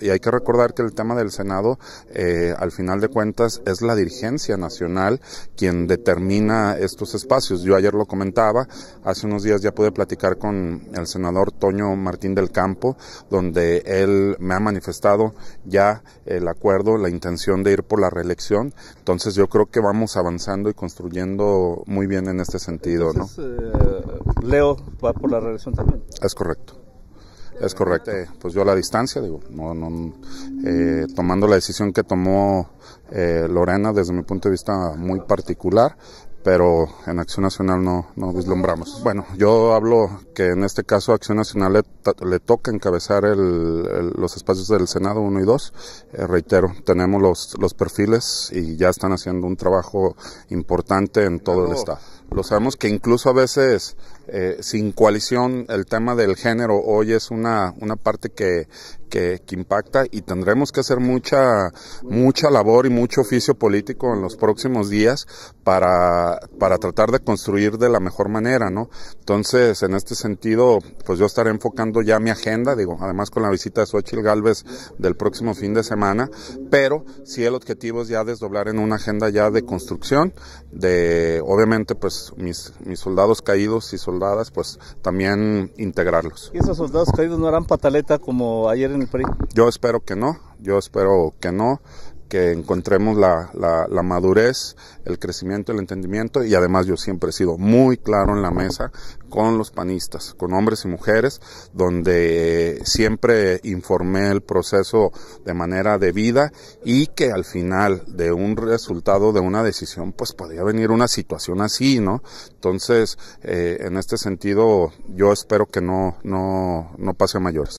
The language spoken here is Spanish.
Y hay que recordar que el tema del Senado, eh, al final de cuentas, es la dirigencia nacional quien determina estos espacios. Yo ayer lo comentaba, hace unos días ya pude platicar con el senador Toño Martín del Campo, donde él me ha manifestado ya el acuerdo, la intención de ir por la reelección. Entonces yo creo que vamos avanzando y construyendo muy bien en este sentido. ¿no? Eh, Leo va por la reelección también. Es correcto. Es correcto. Pues yo a la distancia, digo, no, no, eh, tomando la decisión que tomó eh, Lorena desde mi punto de vista muy particular, pero en Acción Nacional no, no vislumbramos. Bueno, yo hablo que en este caso Acción Nacional le, toca encabezar los espacios del Senado 1 y 2. Eh, reitero, tenemos los, los perfiles y ya están haciendo un trabajo importante en todo el Estado lo sabemos que incluso a veces eh, sin coalición el tema del género hoy es una, una parte que, impacta y tendremos que hacer mucha, mucha labor y mucho oficio político en los próximos días para, tratar de construir de la mejor manera, ¿no? Entonces, en este sentido, pues yo estaré enfocando ya mi agenda, digo, además con la visita de Xochitl Galvez del próximo fin de semana, pero si el objetivo es ya desdoblar en una agenda ya de construcción, de obviamente pues mis, soldados caídos y soldadas, pues también integrarlos. ¿Y esos soldados caídos no harán pataleta como ayer en el PRI? Yo espero que no, yo espero que no que encontremos la, la, madurez, el crecimiento, el entendimiento y además yo siempre he sido muy claro en la mesa con los panistas, con hombres y mujeres, donde siempre informé el proceso de manera debida y que al final de un resultado de una decisión pues podía venir una situación así, ¿no? Entonces, eh, en este sentido yo espero que no, no, no pase a mayores.